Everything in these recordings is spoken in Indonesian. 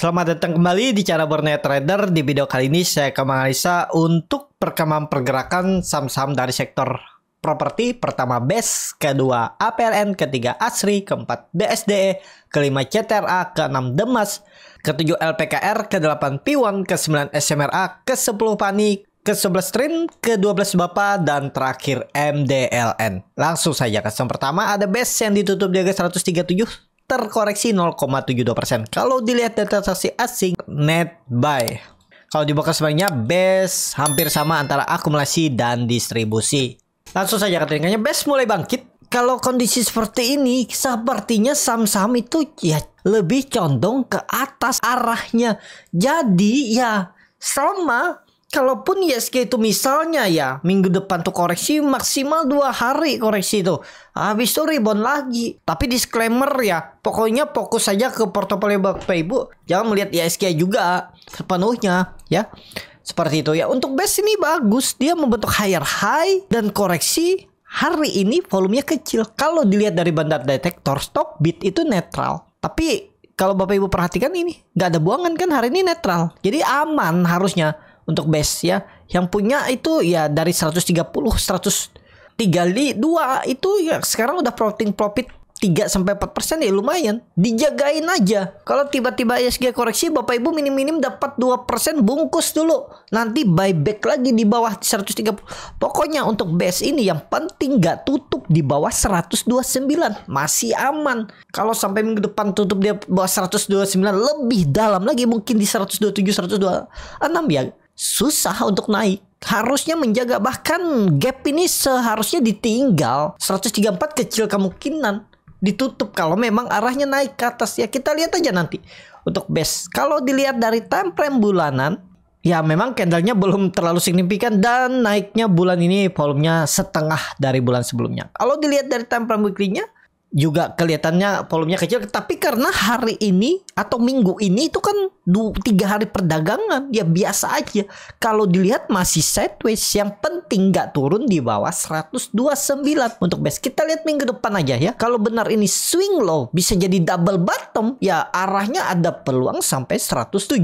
Selamat datang kembali di cara Borneo Trader. Di video kali ini saya akan menganalisa untuk perkembangan pergerakan saham-saham dari sektor properti. Pertama BES, kedua APLN, ketiga ASRI, keempat BSDE, kelima CTRA, keenam DEMAS, ketujuh LPKR, kedelapan P1, kesembilan SMRA, kesepuluh PANI, ke sebelas Trin, ke dua belas Bapak, dan terakhir MDLN. Langsung saja kesempatan pertama ada base yang ditutup di harga 137 terkoreksi 0,72%. Kalau dilihat dari transaksi asing net buy. Kalau dibuka box sebaliknya base hampir sama antara akumulasi dan distribusi. Langsung saja keteringkanya base mulai bangkit. Kalau kondisi seperti ini sepertinya saham-saham itu ya lebih condong ke atas arahnya. Jadi ya sama kalaupun ISG e itu misalnya ya minggu depan tuh koreksi maksimal dua hari koreksi itu habis itu rebound lagi tapi disclaimer ya pokoknya fokus saja ke portofolio bapak ibu jangan melihat ISG e juga sepenuhnya ya seperti itu ya untuk base ini bagus dia membentuk higher high dan koreksi hari ini volumenya kecil kalau dilihat dari bandar detektor stock bid itu netral tapi kalau bapak ibu perhatikan ini nggak ada buangan kan hari ini netral jadi aman harusnya untuk base ya. Yang punya itu ya dari 130 132 itu ya sekarang udah floating profit 3 sampai 4 persen ya lumayan dijagain aja kalau tiba-tiba ISG koreksi bapak ibu minim-minim dapat 2 persen bungkus dulu nanti buyback lagi di bawah 130 pokoknya untuk base ini yang penting nggak tutup di bawah 129 masih aman kalau sampai minggu depan tutup di bawah 129 lebih dalam lagi mungkin di 127 126 ya susah untuk naik harusnya menjaga bahkan gap ini seharusnya ditinggal 134 kecil kemungkinan ditutup kalau memang arahnya naik ke atas ya kita lihat aja nanti untuk base kalau dilihat dari time frame bulanan ya memang candlenya belum terlalu signifikan dan naiknya bulan ini volumenya setengah dari bulan sebelumnya kalau dilihat dari time frame weekly-nya juga kelihatannya volumenya kecil tapi karena hari ini atau minggu ini itu kan tiga hari perdagangan ya biasa aja kalau dilihat masih sideways yang penting nggak turun di bawah 129 untuk base kita lihat minggu depan aja ya kalau benar ini swing low bisa jadi double bottom ya arahnya ada peluang sampai 170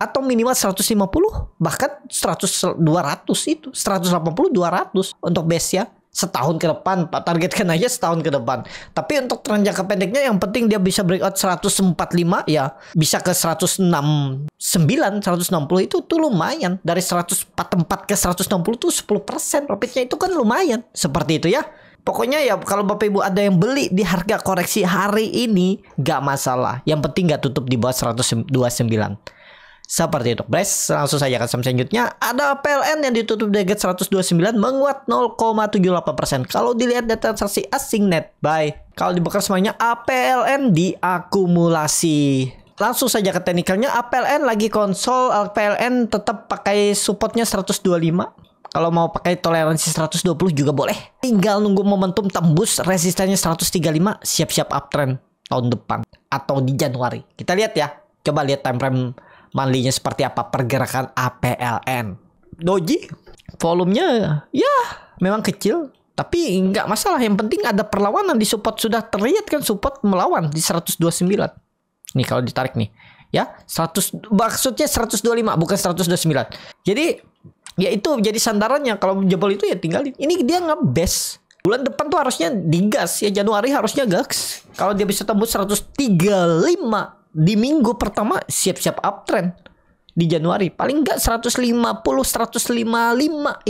atau minimal 150 bahkan 100 200 itu 180 200 untuk base ya setahun ke depan Pak targetkan aja setahun ke depan tapi untuk tren jangka pendeknya yang penting dia bisa breakout 145 ya bisa ke 169 160 itu tuh lumayan dari 144 ke 160 tuh 10 persen profitnya itu kan lumayan seperti itu ya Pokoknya ya kalau Bapak Ibu ada yang beli di harga koreksi hari ini gak masalah. Yang penting gak tutup di bawah 129. Seperti itu. Bres, langsung saja ke saham selanjutnya. Ada PLN yang ditutup di deget 129 menguat 0,78%. Kalau dilihat data transaksi asing net buy, kalau dibuka semuanya APLN diakumulasi. Langsung saja ke teknikalnya, APLN lagi konsol, APLN tetap pakai supportnya 125. Kalau mau pakai toleransi 120 juga boleh. Tinggal nunggu momentum tembus resistennya 135, siap-siap uptrend tahun depan atau di Januari. Kita lihat ya. Coba lihat time frame monthly seperti apa pergerakan APLN. Doji volumenya ya memang kecil tapi nggak masalah yang penting ada perlawanan di support sudah terlihat kan support melawan di 129. Nih kalau ditarik nih ya 100 maksudnya 125 bukan 129. Jadi ya itu jadi sandarannya kalau jebol itu ya tinggalin. Ini dia nggak best Bulan depan tuh harusnya digas ya Januari harusnya gas. Kalau dia bisa tembus 135 di minggu pertama siap-siap uptrend di Januari paling nggak 150 155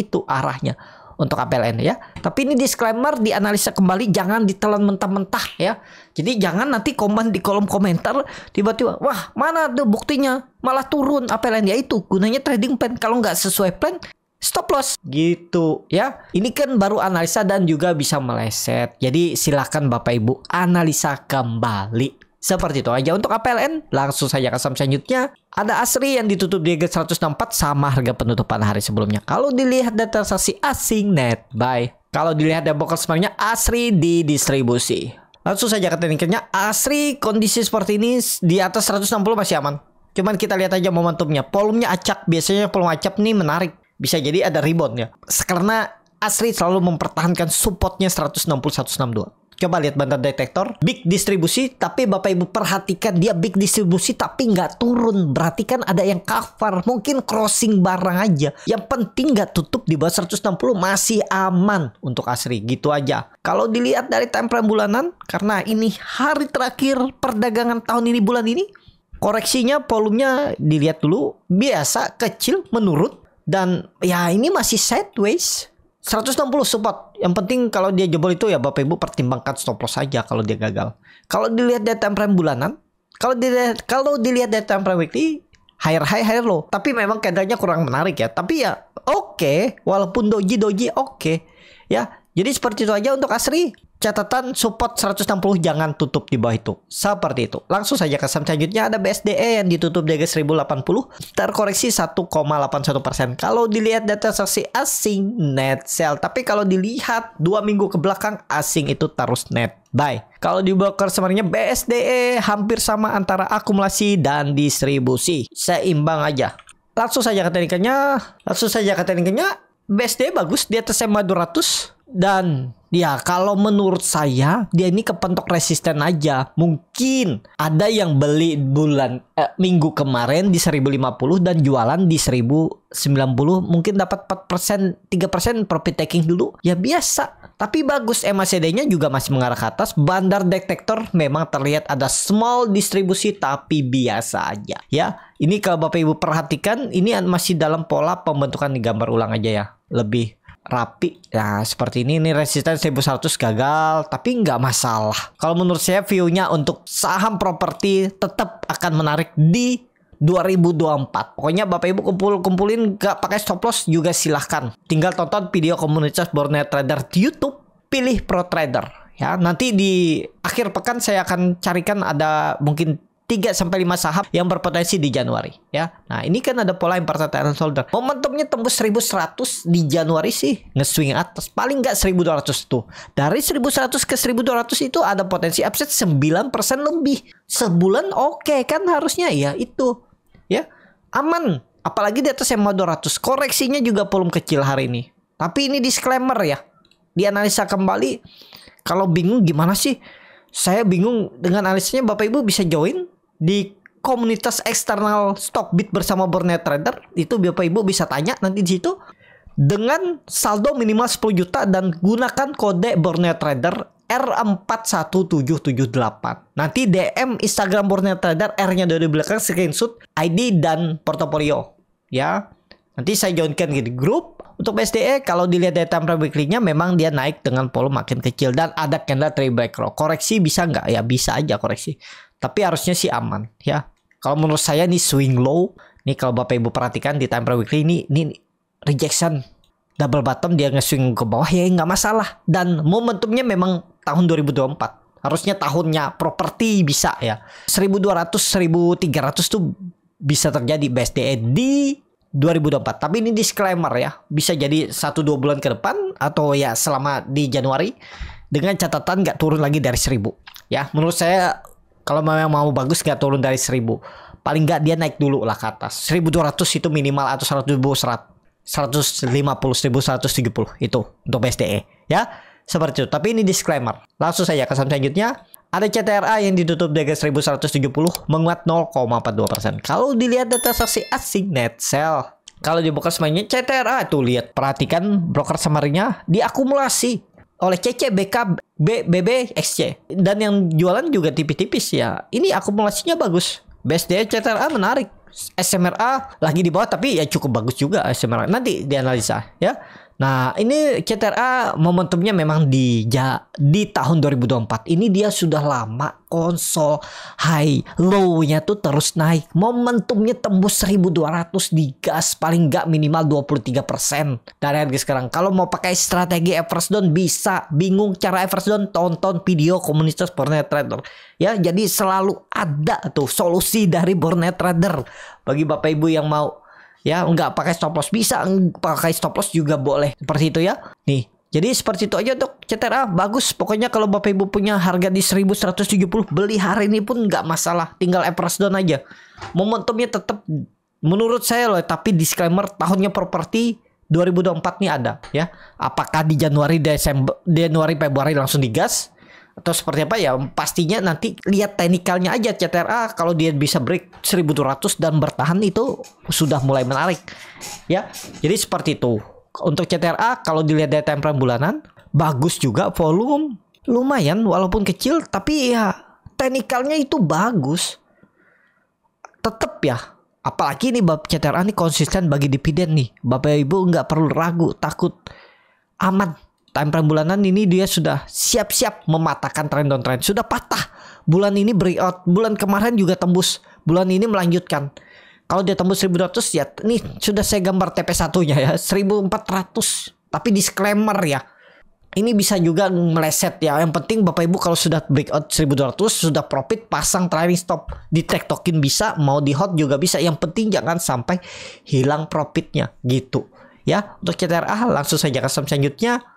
itu arahnya untuk APLN ya. Tapi ini disclaimer dianalisa kembali jangan ditelan mentah-mentah ya. Jadi jangan nanti komen di kolom komentar tiba-tiba wah mana tuh buktinya malah turun APLN ya itu gunanya trading plan kalau nggak sesuai plan stop loss gitu ya. Ini kan baru analisa dan juga bisa meleset. Jadi silakan Bapak Ibu analisa kembali. Seperti itu aja untuk APLN, langsung saja ke saham selanjutnya. Ada Asri yang ditutup di harga 164 sama harga penutupan hari sebelumnya. Kalau dilihat data transaksi asing net buy, kalau dilihat dari broker sebenarnya Asri di distribusi. Langsung saja ke tekniknya, Asri kondisi seperti ini di atas 160 masih aman. Cuman kita lihat aja momentumnya, volumenya acak, biasanya volume acak nih menarik. Bisa jadi ada rebound ya. Karena Asri selalu mempertahankan supportnya 160 162. Coba lihat banten detektor, big distribusi, tapi Bapak Ibu perhatikan dia big distribusi tapi nggak turun. Berarti kan ada yang cover, mungkin crossing barang aja. Yang penting nggak tutup di bawah 160 masih aman untuk asri, gitu aja. Kalau dilihat dari time frame bulanan, karena ini hari terakhir perdagangan tahun ini bulan ini, koreksinya volumenya dilihat dulu biasa kecil menurut dan ya ini masih sideways 160 support. Yang penting kalau dia jebol itu ya Bapak Ibu pertimbangkan stop loss saja kalau dia gagal. Kalau dilihat dari time frame bulanan, kalau dilihat kalau dilihat dari time frame weekly, higher high higher low. Tapi memang candlenya kurang menarik ya. Tapi ya oke, okay. walaupun doji doji oke. Okay. Ya, jadi seperti itu aja untuk Asri catatan support 160 jangan tutup di bawah itu. Seperti itu. Langsung saja ke saham selanjutnya ada BSDE yang ditutup di harga 1080 terkoreksi 1,81%. Kalau dilihat data saksi asing net sell, tapi kalau dilihat dua minggu ke belakang asing itu terus net buy. Kalau di broker sebenarnya BSDE hampir sama antara akumulasi dan distribusi. Seimbang aja. Langsung saja ke teknikanya. Langsung saja ke teknikanya. BSDE bagus di atas MA 200 dan Ya, kalau menurut saya dia ini kepentok resisten aja. Mungkin ada yang beli bulan eh, minggu kemarin di 1050 dan jualan di 1090 mungkin dapat 4%, 3% profit taking dulu. Ya biasa. Tapi bagus MACD-nya juga masih mengarah ke atas. Bandar detektor memang terlihat ada small distribusi tapi biasa aja. Ya, ini kalau Bapak Ibu perhatikan ini masih dalam pola pembentukan gambar ulang aja ya. Lebih rapi. Nah, seperti ini ini resisten 1100 gagal, tapi nggak masalah. Kalau menurut saya view-nya untuk saham properti tetap akan menarik di 2024. Pokoknya Bapak Ibu kumpul-kumpulin nggak pakai stop loss juga silahkan. Tinggal tonton video komunitas Borneo Trader di YouTube. Pilih Pro Trader ya. Nanti di akhir pekan saya akan carikan ada mungkin 3 sampai 5 saham yang berpotensi di Januari ya. Nah, ini kan ada pola inverted and shoulder. Momentumnya tembus 1100 di Januari sih ngeswing atas. Paling nggak 1200 tuh. Dari 1100 ke 1200 itu ada potensi upset 9% lebih. Sebulan oke okay, kan harusnya ya itu. Ya. Aman. Apalagi di atas dua 200. Koreksinya juga volume kecil hari ini. Tapi ini disclaimer ya. Dianalisa kembali kalau bingung gimana sih? Saya bingung dengan analisanya Bapak Ibu bisa join di komunitas eksternal Stockbit bersama Burnet Trader itu Bapak Ibu bisa tanya nanti di situ dengan saldo minimal 10 juta dan gunakan kode Burnet Trader R41778. Nanti DM Instagram Burnet Trader R-nya dari belakang screenshot ID dan portofolio ya. Nanti saya joinkan gitu grup untuk SDE kalau dilihat dari time weekly-nya memang dia naik dengan volume makin kecil dan ada candle trade back Koreksi bisa nggak? Ya bisa aja koreksi. Tapi harusnya sih aman ya. Kalau menurut saya nih swing low, nih kalau Bapak Ibu perhatikan di time frame weekly ini ini rejection double bottom dia nge-swing ke bawah ya nggak masalah dan momentumnya memang tahun 2024 harusnya tahunnya properti bisa ya 1200 1300 tuh bisa terjadi day di 2024 tapi ini disclaimer ya bisa jadi 1-2 bulan ke depan atau ya selama di Januari dengan catatan nggak turun lagi dari 1000 ya menurut saya kalau memang mau bagus nggak turun dari 1000. Paling nggak dia naik dulu lah ke atas. 1200 itu minimal atau 1000 150 puluh itu untuk BSDE ya. Seperti itu. Tapi ini disclaimer. Langsung saja ke selanjutnya. Ada CTRA yang ditutup dengan 1170 menguat 0,42%. Kalau dilihat data saksi asing net sell kalau di broker CTRA itu lihat perhatikan broker semarinya diakumulasi oleh CCBK B, XC, dan yang jualan juga tipis-tipis ya. Ini akumulasinya bagus. BSD CTRA menarik. SMRA lagi di bawah tapi ya cukup bagus juga SMRA. Nanti dianalisa ya. Nah, ini CTRA momentumnya memang di ya, di tahun 2024. Ini dia sudah lama konsol high low-nya tuh terus naik. Momentumnya tembus 1200 di gas paling nggak minimal 23% dari harga sekarang. Kalau mau pakai strategi Everest down bisa. Bingung cara Everest down tonton video komunitas Bornet Trader. Ya, jadi selalu ada tuh solusi dari Bornet Trader bagi Bapak Ibu yang mau ya nggak pakai stop loss bisa pakai stop loss juga boleh seperti itu ya nih jadi seperti itu aja untuk CTRA bagus. Pokoknya kalau Bapak Ibu punya harga di 1170 beli hari ini pun nggak masalah. Tinggal average down aja. Momentumnya tetap menurut saya loh. Tapi disclaimer tahunnya properti 2024 nih ada ya. Apakah di Januari Desember Januari Februari langsung digas? atau seperti apa ya pastinya nanti lihat teknikalnya aja CTRA ah, kalau dia bisa break 1200 dan bertahan itu sudah mulai menarik ya jadi seperti itu untuk CTRA ah, kalau dilihat dari time frame bulanan bagus juga volume lumayan walaupun kecil tapi ya teknikalnya itu bagus tetap ya apalagi ini bab CTRA ini konsisten bagi dividen nih Bapak Ibu nggak perlu ragu takut aman Time bulanan ini dia sudah siap-siap mematahkan trend downtrend. trend. Sudah patah. Bulan ini breakout. Bulan kemarin juga tembus. Bulan ini melanjutkan. Kalau dia tembus 1200 ya ini sudah saya gambar TP1-nya ya. 1400. Tapi disclaimer ya. Ini bisa juga meleset ya. Yang penting Bapak Ibu kalau sudah breakout 1200 sudah profit pasang trailing stop. Di token bisa, mau di hot juga bisa. Yang penting jangan sampai hilang profitnya gitu. Ya, untuk CTRA langsung saja ke selanjutnya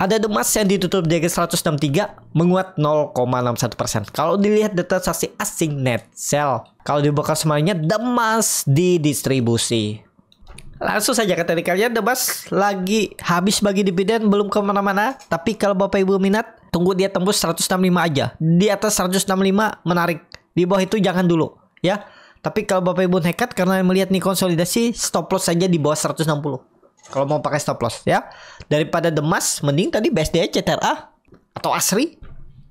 ada emas yang ditutup di 163 menguat 0,61%. Kalau dilihat data saksi asing net sell, kalau dibuka semuanya demas di distribusi. Langsung saja kata kalian demas lagi habis bagi dividen belum kemana-mana. Tapi kalau bapak ibu minat tunggu dia tembus 165 aja. Di atas 165 menarik. Di bawah itu jangan dulu ya. Tapi kalau Bapak Ibu nekat karena melihat nih konsolidasi stop loss saja di bawah 160. Kalau mau pakai stop loss ya. Daripada Demas mending tadi BSD CTRA atau Asri.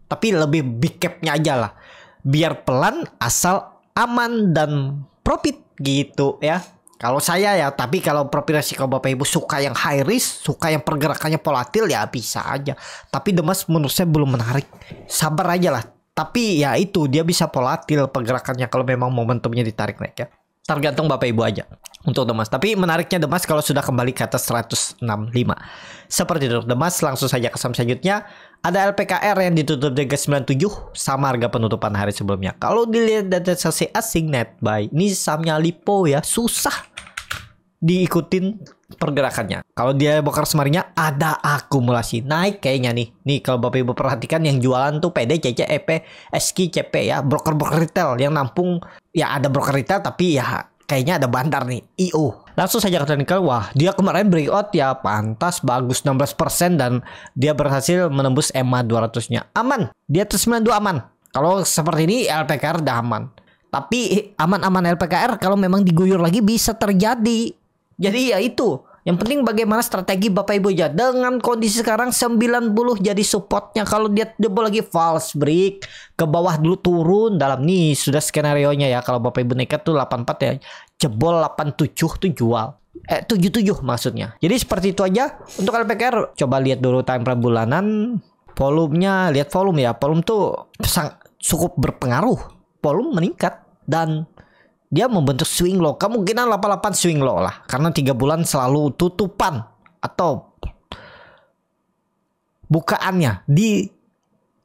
Tapi lebih big capnya aja lah. Biar pelan asal aman dan profit gitu ya. Kalau saya ya, tapi kalau profil resiko Bapak Ibu suka yang high risk, suka yang pergerakannya volatil ya bisa aja. Tapi Demas menurut saya belum menarik. Sabar aja lah. Tapi ya itu dia bisa volatil pergerakannya kalau memang momentumnya ditarik naik ya tergantung bapak ibu aja untuk Demas. Tapi menariknya Demas kalau sudah kembali ke atas 165. Seperti itu Demas langsung saja ke saham selanjutnya. Ada LPKR yang ditutup di 97 sama harga penutupan hari sebelumnya. Kalau dilihat dari sesi asing net buy, ini sahamnya Lipo ya susah diikutin pergerakannya. Kalau dia bakar semarinya ada akumulasi naik kayaknya nih. Nih kalau Bapak Ibu perhatikan yang jualan tuh PD, CC, EP, SK, CP ya, broker-broker retail yang nampung ya ada broker retail tapi ya kayaknya ada bandar nih, IO. Langsung saja ke technical, wah dia kemarin breakout ya pantas bagus 16% dan dia berhasil menembus EMA 200-nya. Aman, dia terus 92 aman. Kalau seperti ini LPKR udah aman. Tapi aman-aman LPKR kalau memang diguyur lagi bisa terjadi jadi ya itu. Yang penting bagaimana strategi Bapak Ibu ya. Dengan kondisi sekarang 90 jadi supportnya. Kalau dia jebol lagi false break. Ke bawah dulu turun dalam nih. Sudah skenario nya ya. Kalau Bapak Ibu nekat tuh 84 ya. Jebol 87 tuh jual eh 77 maksudnya. Jadi seperti itu aja untuk LPKR coba lihat dulu time frame bulanan volumenya lihat volume ya. Volume tuh sang, cukup berpengaruh. Volume meningkat dan dia membentuk swing low kemungkinan 88 swing low lah karena tiga bulan selalu tutupan atau bukaannya di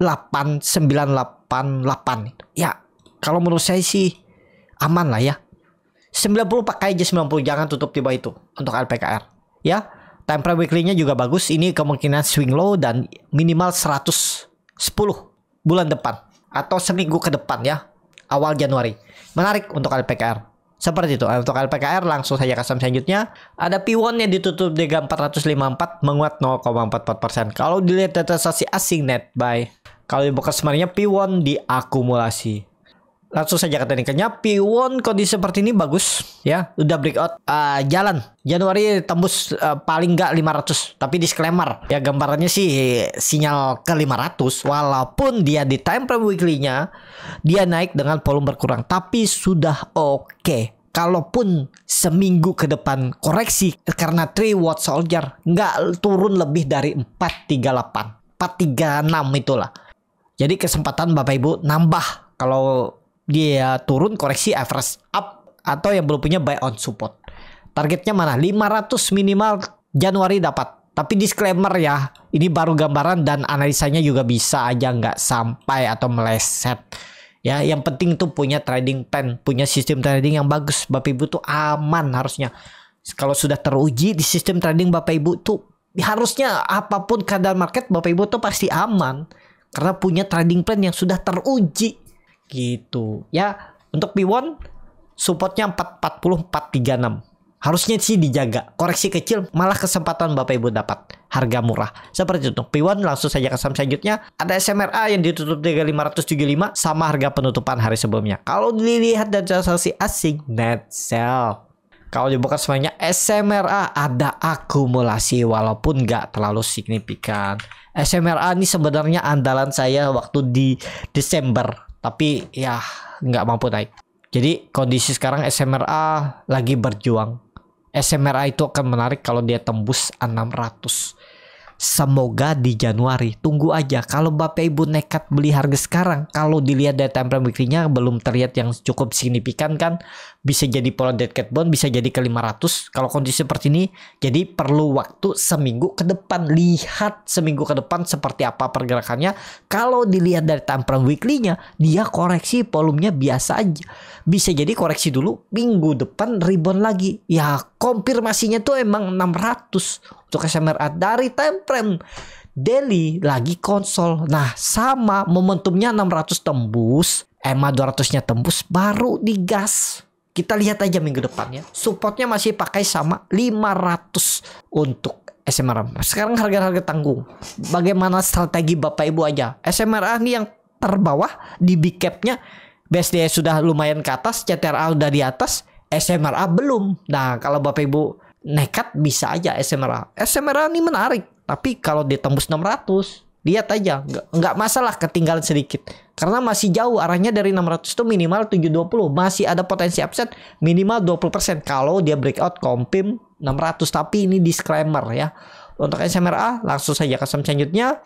8988 ya kalau menurut saya sih aman lah ya 90 pakai aja 90 jangan tutup tiba itu untuk LPKR ya time frame weekly-nya juga bagus ini kemungkinan swing low dan minimal 110 bulan depan atau seminggu ke depan ya awal Januari. Menarik untuk LPKR. Seperti itu. Untuk LPKR langsung saja ke saham selanjutnya. Ada P1 yang ditutup di 454 menguat 0,44%. Kalau dilihat data sasi asing net buy. Kalau dibuka sebenarnya P1 diakumulasi langsung saja kata ini P1 kondisi seperti ini bagus ya udah breakout uh, ah, jalan Januari tembus uh, paling nggak 500 tapi disclaimer ya gambarannya sih sinyal ke 500 walaupun dia di time frame weekly-nya dia naik dengan volume berkurang tapi sudah oke okay kalaupun seminggu ke depan koreksi karena 3 watt soldier nggak turun lebih dari 438 436 itulah jadi kesempatan bapak ibu nambah kalau dia turun koreksi average up atau yang belum punya buy on support. Targetnya mana? 500 minimal Januari dapat. Tapi disclaimer ya, ini baru gambaran dan analisanya juga bisa aja nggak sampai atau meleset. Ya, yang penting tuh punya trading plan, punya sistem trading yang bagus. Bapak Ibu tuh aman harusnya. Kalau sudah teruji di sistem trading Bapak Ibu tuh harusnya apapun kadar market Bapak Ibu tuh pasti aman karena punya trading plan yang sudah teruji gitu ya untuk P1 supportnya 440 436 Harusnya sih dijaga. Koreksi kecil malah kesempatan Bapak Ibu dapat. Harga murah. Seperti itu. P1 langsung saja ke saham selanjutnya. Ada SMRA yang ditutup 3575 sama harga penutupan hari sebelumnya. Kalau dilihat dari transaksi asing net sell. Kalau dibuka semuanya SMRA ada akumulasi walaupun nggak terlalu signifikan. SMRA ini sebenarnya andalan saya waktu di Desember tapi ya nggak mampu naik. Jadi kondisi sekarang SMRA lagi berjuang. SMRA itu akan menarik kalau dia tembus 600. Semoga di Januari. Tunggu aja. Kalau Bapak Ibu nekat beli harga sekarang, kalau dilihat dari time frame weekly belum terlihat yang cukup signifikan kan, bisa jadi pola dead cat bond bisa jadi ke 500 kalau kondisi seperti ini jadi perlu waktu seminggu ke depan lihat seminggu ke depan seperti apa pergerakannya kalau dilihat dari time frame weekly-nya dia koreksi volumenya biasa aja bisa jadi koreksi dulu minggu depan rebound lagi ya konfirmasinya tuh emang 600 untuk SMRA dari time frame daily lagi konsol nah sama momentumnya 600 tembus EMA 200-nya tembus baru digas kita lihat aja minggu depannya. Supportnya masih pakai sama 500 untuk SMRA. Sekarang harga-harga tanggung. Bagaimana strategi Bapak Ibu aja? SMRA ini yang terbawah di big capnya BSD sudah lumayan ke atas, CTRA sudah di atas, SMRA belum. Nah, kalau Bapak Ibu nekat bisa aja SMRA. SMRA ini menarik, tapi kalau ditembus 600, lihat aja, nggak masalah ketinggalan sedikit. Karena masih jauh arahnya dari 600 itu minimal 720. Masih ada potensi upset minimal 20% kalau dia breakout kompim 600. Tapi ini disclaimer ya. Untuk SMRA langsung saja ke selanjutnya.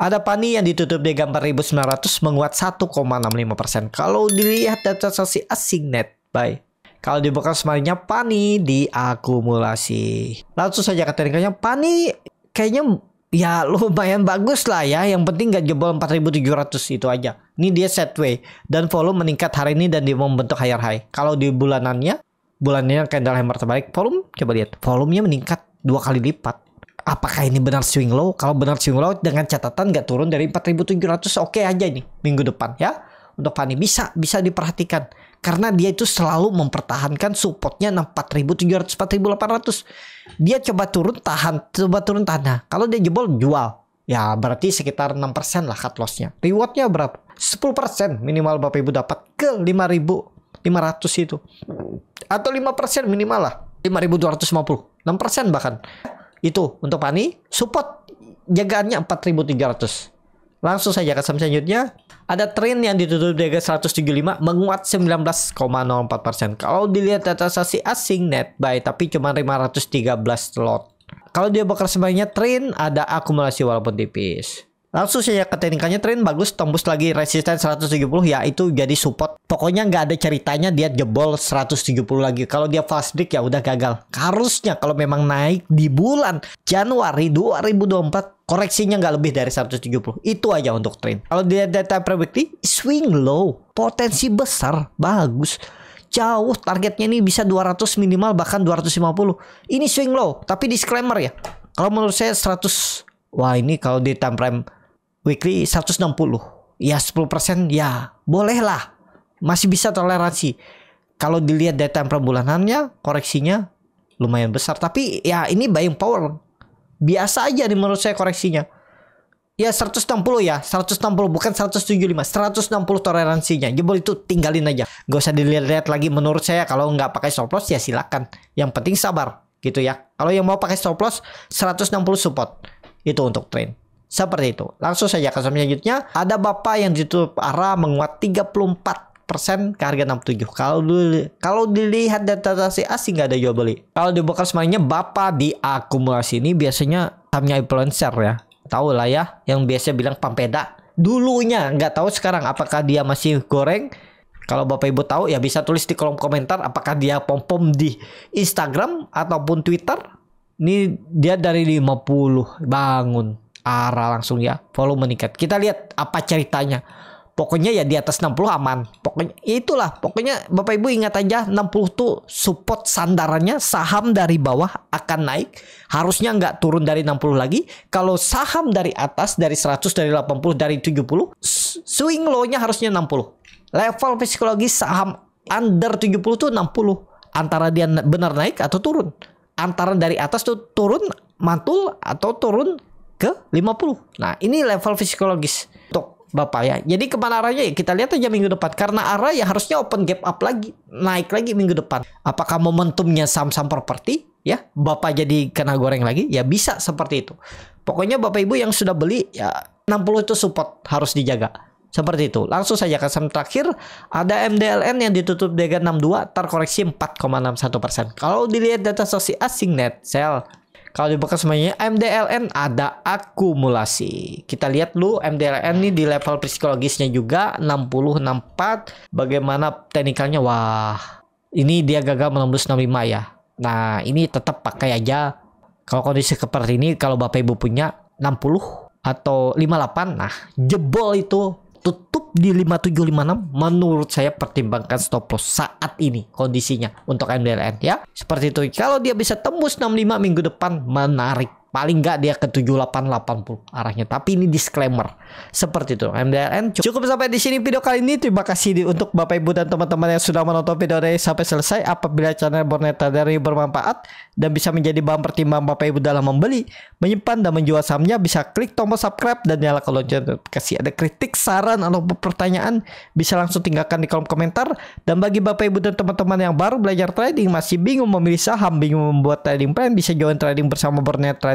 Ada Pani yang ditutup di gambar 1900 menguat 1,65%. Kalau dilihat data sosial asing net buy. Kalau dibuka semuanya Pani diakumulasi. Langsung saja ke teknikalnya Pani kayaknya ya lumayan bagus lah ya. Yang penting nggak jebol 4700 itu aja. Ini dia set way dan volume meningkat hari ini dan dia membentuk higher high. Kalau di bulanannya, bulannya candle hammer terbalik, volume coba lihat, volumenya meningkat dua kali lipat. Apakah ini benar swing low? Kalau benar swing low dengan catatan nggak turun dari 4700 oke okay aja ini minggu depan ya. Untuk Fani bisa bisa diperhatikan karena dia itu selalu mempertahankan supportnya 4700 4800 dia coba turun tahan coba turun tahan nah kalau dia jebol jual ya berarti sekitar 6% lah cut lossnya rewardnya berapa 10% minimal Bapak Ibu dapat ke 5500 itu atau 5% minimal lah 5250 6% bahkan itu untuk Pani support jagaannya 4300 Langsung saja ke saham selanjutnya. Ada tren yang ditutup di harga 175 menguat 19,04%. Kalau dilihat data sasi asing net buy tapi cuma 513 lot. Kalau dia bakal sebanyak tren ada akumulasi walaupun tipis. Langsung saja ya, ke teknikannya trend bagus tembus lagi resisten 170 ya itu jadi support. Pokoknya nggak ada ceritanya dia jebol 170 lagi. Kalau dia fast break ya udah gagal. Harusnya kalau memang naik di bulan Januari 2024 koreksinya nggak lebih dari 170. Itu aja untuk trend. Kalau dia data weekly swing low, potensi besar, bagus jauh targetnya ini bisa 200 minimal bahkan 250 ini swing low tapi disclaimer ya kalau menurut saya 100 wah ini kalau di time frame weekly 160 ya 10% ya bolehlah masih bisa toleransi kalau dilihat data per bulanannya koreksinya lumayan besar tapi ya ini buying power biasa aja nih menurut saya koreksinya ya 160 ya 160 bukan 175 160 toleransinya jebol itu tinggalin aja gak usah dilihat-lihat lagi menurut saya kalau nggak pakai stop loss ya silakan yang penting sabar gitu ya kalau yang mau pakai stop loss 160 support itu untuk trend seperti itu. Langsung saja ke selanjutnya. Ada bapak yang ditutup arah menguat 34 persen ke harga 67. Kalau dulu, kalau dilihat data si asing nggak ada jual beli. Kalau dibuka semuanya Bapak di akumulasi ini biasanya tamnya influencer ya. Tahu lah ya yang biasa bilang pampeda. Dulunya nggak tahu sekarang apakah dia masih goreng. Kalau Bapak Ibu tahu ya bisa tulis di kolom komentar apakah dia pom pom di Instagram ataupun Twitter. Ini dia dari 50 bangun arah langsung ya volume meningkat kita lihat apa ceritanya pokoknya ya di atas 60 aman pokoknya itulah pokoknya Bapak Ibu ingat aja 60 tuh support sandarannya saham dari bawah akan naik harusnya nggak turun dari 60 lagi kalau saham dari atas dari 100 dari 80 dari 70 swing low-nya harusnya 60 level psikologi saham under 70 tuh 60 antara dia benar naik atau turun antara dari atas tuh turun mantul atau turun ke 50. Nah, ini level psikologis untuk Bapak ya. Jadi kemana arahnya ya kita lihat aja minggu depan. Karena arah ya harusnya open gap up lagi. Naik lagi minggu depan. Apakah momentumnya saham-saham properti? Ya, Bapak jadi kena goreng lagi? Ya bisa seperti itu. Pokoknya Bapak Ibu yang sudah beli ya 60 itu support harus dijaga. Seperti itu. Langsung saja ke saham terakhir. Ada MDLN yang ditutup dengan 62 terkoreksi 4,61%. Kalau dilihat data sosial asing net sell kalau di semuanya, MDLN ada akumulasi. Kita lihat lu MDLN ini di level psikologisnya juga 60 64. Bagaimana teknikalnya? Wah, ini dia gagal menembus 65 ya. Nah, ini tetap pakai aja. Kalau kondisi seperti ini kalau Bapak Ibu punya 60 atau 58, nah jebol itu tutup di 5756 menurut saya pertimbangkan stop loss saat ini kondisinya untuk MDLN ya. Seperti itu. Kalau dia bisa tembus 65 minggu depan menarik paling nggak dia ke 7880 arahnya. Tapi ini disclaimer. Seperti itu. MDLN cukup sampai di sini video kali ini. Terima kasih untuk Bapak Ibu dan teman-teman yang sudah menonton video dari sampai selesai. Apabila channel Borneta dari bermanfaat dan bisa menjadi bahan pertimbangan Bapak Ibu dalam membeli, menyimpan dan menjual sahamnya, bisa klik tombol subscribe dan nyalakan lonceng notifikasi. Ada kritik, saran atau pertanyaan bisa langsung tinggalkan di kolom komentar. Dan bagi Bapak Ibu dan teman-teman yang baru belajar trading masih bingung memilih saham, bingung membuat trading plan, bisa join trading bersama Borneta